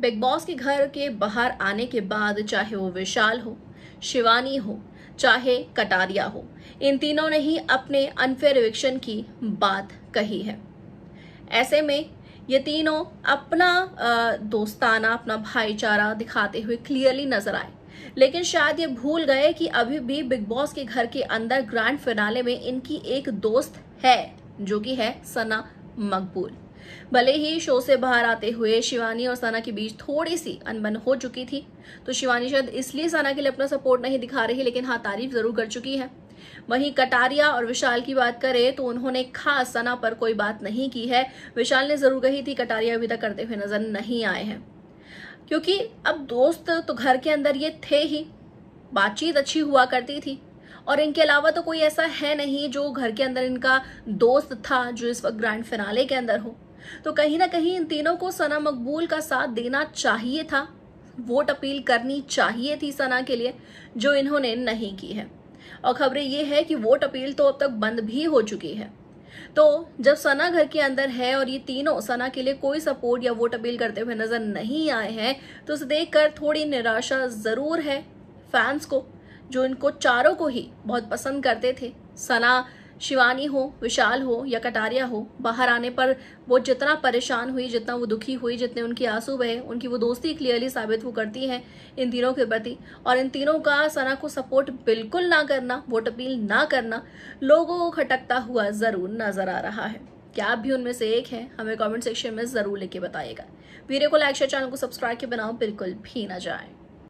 big boss के घर के बाहर आने के बाद चाहे वो विशाल हो शिवानी हो चाहे कटारिया हो इन तीनों ने ही अपने अनफेयर एविक्शन की बात कही है ऐसे में ये तीनों अपना दोस्ताना अपना भाईचारा दिखाते हुए क्लियरली नजर आए लेकिन शायद ये भूल गए कि अभी भी बिग बॉस के घर के अंदर ग्रैंड फिनाले में इनकी एक दोस्त है जो कि है सना मकबूल भले ही शो से बाहर आते हुए शिवानी और सना के बीच थोड़ी सी अनबन हो चुकी थी तो शिवानी शायद इसलिए सना के लिए अपना सपोर्ट नहीं दिखा रही लेकिन हाँ तारीफ जरूर कर चुकी है वहीं कटारिया और विशाल की बात करें तो उन्होंने खास सना पर कोई बात नहीं की है विशाल ने जरूर कही थी कटारिया अभी तक करते हुए नजर नहीं आए हैं क्योंकि अब दोस्त तो घर के अंदर ये थे ही बातचीत अच्छी हुआ करती थी और इनके अलावा तो कोई ऐसा है नहीं जो घर के अंदर इनका दोस्त था जो इस वक्त ग्रैंड फिनाले के अंदर हो तो कहीं ना कहीं इन तीनों को सना मकबूल का साथ देना चाहिए था वोट अपील करनी चाहिए थी सना के लिए जो इन्होंने नहीं की है और खबरें ये है कि वोट अपील तो अब तक बंद भी हो चुकी है तो जब सना घर के अंदर है और ये तीनों सना के लिए कोई सपोर्ट या वोट अपील करते हुए नजर नहीं आए हैं तो उसे देखकर थोड़ी निराशा जरूर है फैंस को जो इनको चारों को ही बहुत पसंद करते थे सना शिवानी हो विशाल हो या कटारिया हो बाहर आने पर वो जितना परेशान हुई जितना वो दुखी हुई जितने उनके आंसू बहे उनकी वो दोस्ती क्लियरली साबित वो करती हैं इन तीनों के प्रति और इन तीनों का सना को सपोर्ट बिल्कुल ना करना वोट अपील ना करना लोगों को खटकता हुआ ज़रूर नजर आ रहा है क्या आप भी उनमें से एक हैं हमें कॉमेंट सेक्शन में ज़रूर लेके बताइएगा वीडियो को लाइक शेयर चैनल को सब्सक्राइब के बनाओ बिल्कुल भी ना जाए